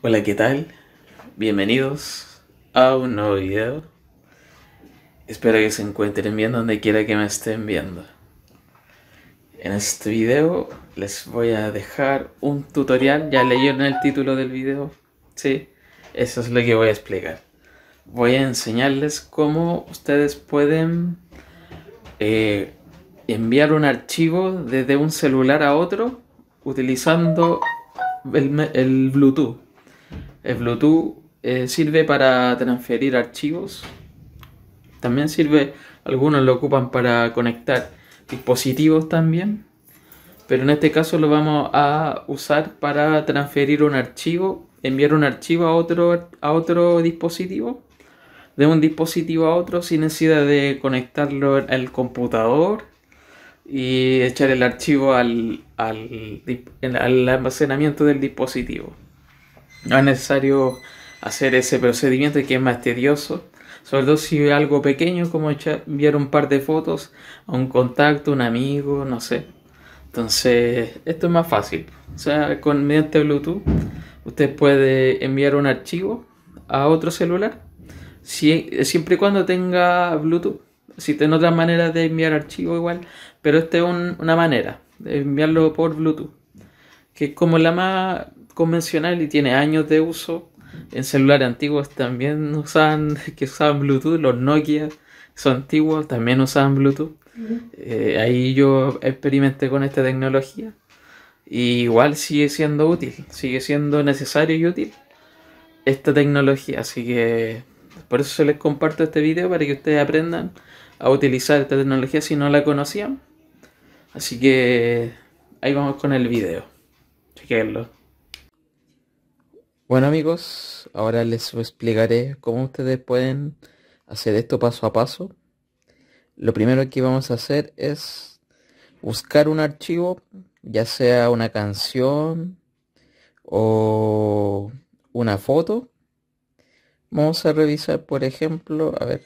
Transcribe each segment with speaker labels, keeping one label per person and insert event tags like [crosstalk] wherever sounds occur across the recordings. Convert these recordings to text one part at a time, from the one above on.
Speaker 1: Hola, ¿qué tal? Bienvenidos a un nuevo video. Espero que se encuentren bien donde quiera que me estén viendo. En este video les voy a dejar un tutorial. Ya leyeron el título del video. Sí, eso es lo que voy a explicar. Voy a enseñarles cómo ustedes pueden eh, enviar un archivo desde un celular a otro utilizando el Bluetooth. El Bluetooth eh, sirve para transferir archivos. También sirve, algunos lo ocupan para conectar dispositivos también. Pero en este caso lo vamos a usar para transferir un archivo, enviar un archivo a otro, a otro dispositivo. De un dispositivo a otro sin necesidad de conectarlo al computador y echar el archivo al almacenamiento del dispositivo. No es necesario hacer ese procedimiento que es más tedioso, sobre todo si es algo pequeño como enviar un par de fotos a un contacto, un amigo, no sé. Entonces, esto es más fácil. O sea, con, mediante Bluetooth, usted puede enviar un archivo a otro celular, siempre y cuando tenga Bluetooth. Si tiene otras maneras de enviar archivo igual, pero esta es una manera de enviarlo por Bluetooth que es como la más convencional y tiene años de uso. En celulares antiguos también usaban, [laughs] que usaban Bluetooth, los Nokia son antiguos, también usaban Bluetooth. Eh, ahí yo experimenté con esta tecnología. Y igual sigue siendo útil, sigue siendo necesario y útil esta tecnología. Así que por eso se les comparto este video para que ustedes aprendan a utilizar esta tecnología si no la conocían. Así que ahí vamos con el video. Bueno amigos, ahora les explicaré cómo ustedes pueden hacer esto paso a paso. Lo primero que vamos a hacer es buscar un archivo, ya sea una canción o una foto. Vamos a revisar, por ejemplo, a ver,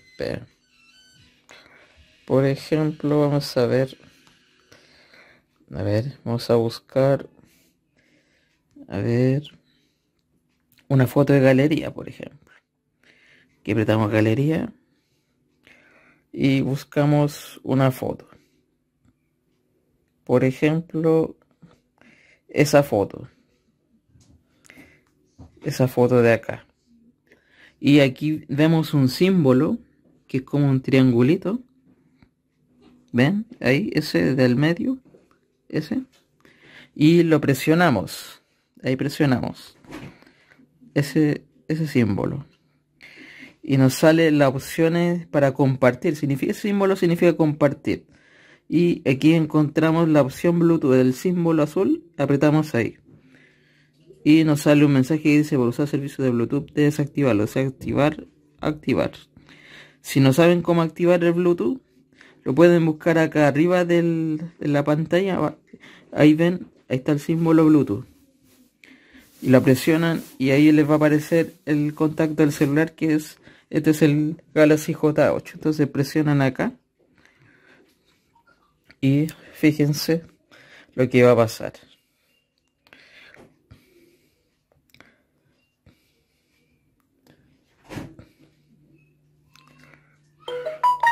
Speaker 1: por ejemplo, vamos a ver, a ver, vamos a buscar a ver. Una foto de galería, por ejemplo. Aquí apretamos galería. Y buscamos una foto. Por ejemplo, esa foto. Esa foto de acá. Y aquí vemos un símbolo que es como un triangulito. ¿Ven? Ahí, ese del medio. Ese. Y lo presionamos. Ahí presionamos ese, símbolo. Y nos sale las opciones para compartir. Significa, símbolo significa compartir. Y aquí encontramos la opción Bluetooth del símbolo azul. Apretamos ahí. Y nos sale un mensaje que dice, por usar servicio de Bluetooth, desactivarlo. Desactivar, activar, activar. Si no saben cómo activar el Bluetooth, lo pueden buscar acá arriba de la pantalla. Ahí ven, ahí está el símbolo Bluetooth y la presionan y ahí les va a aparecer el contacto del celular que es este es el Galaxy J8 entonces presionan acá y fíjense lo que va a pasar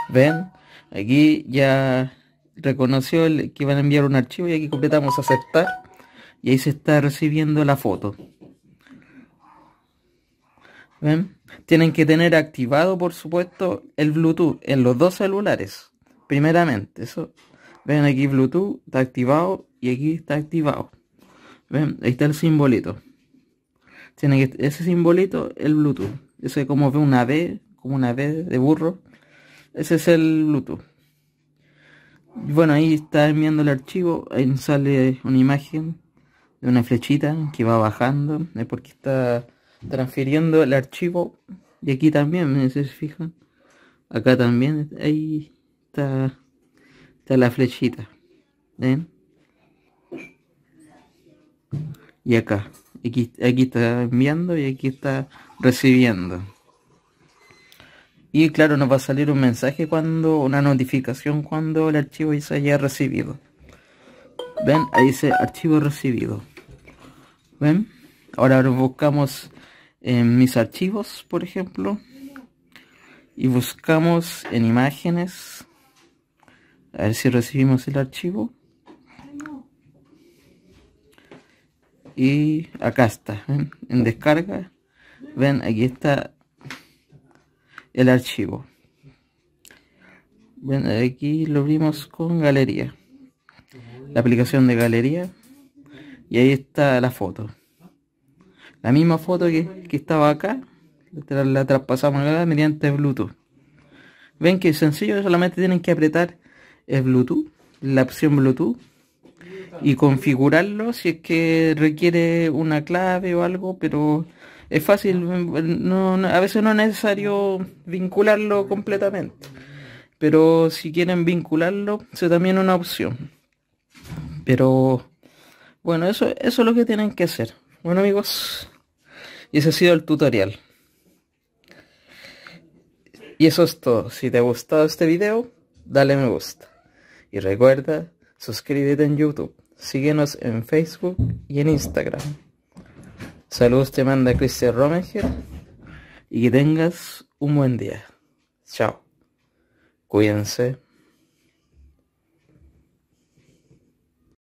Speaker 1: ven aquí ya reconoció que iban a enviar un archivo y aquí completamos aceptar y ahí se está recibiendo la foto. ¿Ven? Tienen que tener activado, por supuesto, el Bluetooth en los dos celulares. Primeramente, eso. Ven aquí Bluetooth, está activado y aquí está activado. Ven, ahí está el simbolito. Tiene que, ese simbolito, el Bluetooth. Ese como ve una B, como una B de burro. Ese es el Bluetooth. Bueno, ahí está enviando el archivo, ahí sale una imagen de una flechita que va bajando, es porque está transfiriendo el archivo. Y aquí también, se fijan, acá también, ahí está, está la flechita. ¿Ven? Y acá, aquí, aquí está enviando y aquí está recibiendo. Y claro, nos va a salir un mensaje cuando, una notificación cuando el archivo ya se haya recibido ven ahí dice archivo recibido ven ahora buscamos en eh, mis archivos por ejemplo y buscamos en imágenes a ver si recibimos el archivo y acá está ¿ven? en descarga ven aquí está el archivo ven aquí lo abrimos con galería la aplicación de galería y ahí está la foto la misma foto que, estaba acá la, traspasamos mediante bluetooth ven que sencillo solamente tienen que apretar el bluetooth la opción bluetooth y configurarlo si es que requiere una clave o algo pero es fácil no, a veces no es necesario vincularlo completamente pero si quieren vincularlo, se también una opción. Pero bueno, eso, eso es lo que tienen que hacer. Bueno amigos, y ese ha sido el tutorial. Y eso es todo. Si te ha gustado este video, dale me gusta. Y recuerda, suscríbete en YouTube. Síguenos en Facebook y en Instagram. Saludos te manda Cristian Romerger. Y que tengas un buen día. Chao. Cuídense.